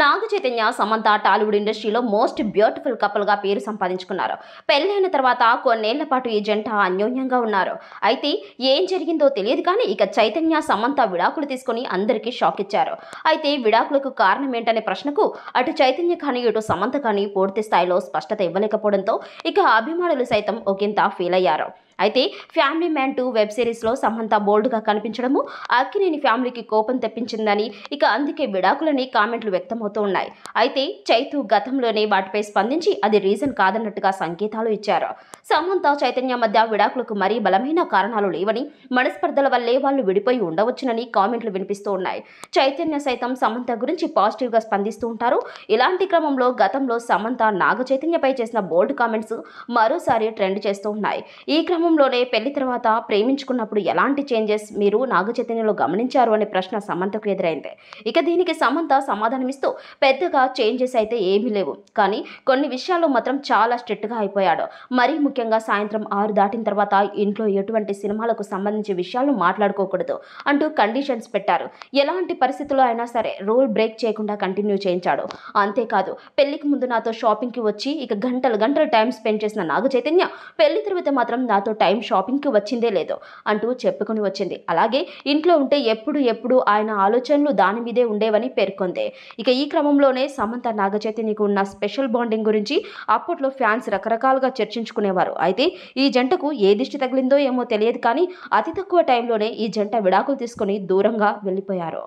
నాగ చైతన్య సమంత టాలీవుడ్ ఇండస్ట్రీలో most beautiful గా పేరు సంపాదించుకున్నారు పెళ్లైన తర్వాత కొన్నేళ్ల పాటు ఈ జంట అన్యోన్యంగా ఉన్నారు అయితే ఏం జరిగిందో తెలియదు కానీ ఇక చైతన్య సమంత విడాకులు తీసుకుని అందరికీ షాక్ ఇచ్చారు అయితే విడాకులకు కారణం ఏంటనే ప్రశ్నకు అటు చైతన్య కానీ ఇటు సమంత కానీ పూర్తి స్థాయిలో స్పష్టత ఇవ్వలేకపోవడంతో ఇక అభిమానులు సైతం ఒకంత ఫీల్ అయ్యారు అయితే ఫ్యామిలీ మ్యాన్ టూ వెబ్ సిరీస్లో సమంత బోల్డ్గా కనిపించడము అక్కినేని ఫ్యామిలీకి కోపం తెప్పించిందని ఇక అందుకే విడాకులని కామెంట్లు వ్యక్తమవుతూ ఉన్నాయి అయితే చైతు గతంలోనే వాటిపై స్పందించి అది రీజన్ కాదన్నట్టుగా సంకేతాలు ఇచ్చారు సమంత చైతన్య మధ్య విడాకులకు మరీ బలమైన కారణాలు లేవని మనస్పర్ధల వల్లే వాళ్ళు విడిపోయి ఉండవచ్చునని కామెంట్లు వినిపిస్తూ ఉన్నాయి చైతన్య సైతం సమంత గురించి పాజిటివ్గా స్పందిస్తూ ఉంటారు ఇలాంటి క్రమంలో గతంలో సమంత నాగ చైతన్యపై చేసిన బోల్డ్ కామెంట్స్ మరోసారి ట్రెండ్ చేస్తూ ఉన్నాయి ఈ క్రమం కుటుంబంలోనే పెళ్లి తర్వాత ప్రేమించుకున్నప్పుడు ఎలాంటి చేంజెస్ మీరు నాగ చైతన్యంలో గమనించారు అనే ప్రశ్న సమంతకు ఎదురైంది ఇక దీనికి సమంత సమాధానమిస్తూ పెద్దగా చేంజెస్ అయితే ఏమీ లేవు కానీ కొన్ని విషయాల్లో మాత్రం చాలా స్ట్రిక్ట్గా అయిపోయాడు మరీ ముఖ్యంగా సాయంత్రం ఆరు దాటిన తర్వాత ఇంట్లో ఎటువంటి సినిమాలకు సంబంధించి విషయాలు మాట్లాడుకోకూడదు అంటూ కండిషన్స్ పెట్టారు ఎలాంటి పరిస్థితుల్లో అయినా సరే రూల్ బ్రేక్ చేయకుండా కంటిన్యూ చేయించాడు అంతేకాదు పెళ్లికి ముందు నాతో షాపింగ్కి వచ్చి ఇక గంటలు గంటలు టైం స్పెండ్ చేసిన నాగ చైతన్య పెళ్లి తర్వాత మాత్రం నాతో టైం షాపింగ్కి వచ్చిందే లేదో అంటూ చెప్పుకుని వచ్చింది అలాగే ఇంట్లో ఉంటే ఎప్పుడు ఎప్పుడు ఆయన ఆలోచనలు దాని మీదే ఉండేవని పేర్కొంది ఇక ఈ క్రమంలోనే సమంత నాగచైతన్యకు ఉన్న స్పెషల్ బాండింగ్ గురించి అప్పట్లో ఫ్యాన్స్ రకరకాలుగా చర్చించుకునేవారు అయితే ఈ జంటకు ఏ దిష్టి తగిలిందో ఏమో తెలియదు కానీ అతి తక్కువ టైంలోనే ఈ జంట విడాకులు తీసుకుని దూరంగా వెళ్ళిపోయారు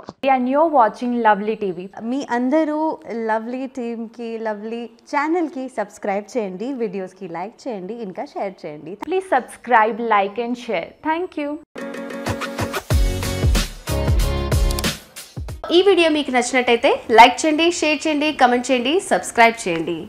వాచింగ్ లవ్లీ టీవీ మీ అందరూ లవ్లీ టీమ్కి లవ్లీ ఛానల్కి సబ్స్క్రైబ్ చేయండి వీడియోస్కి లైక్ చేయండి ఇంకా షేర్ చేయండి please subscribe subscribe, like and share. Thank you. ఈ వీడియో మీకు నచ్చినట్టయితే లైక్ చేయండి షేర్ చేయండి కమెంట్ చేయండి సబ్స్క్రైబ్ చేయండి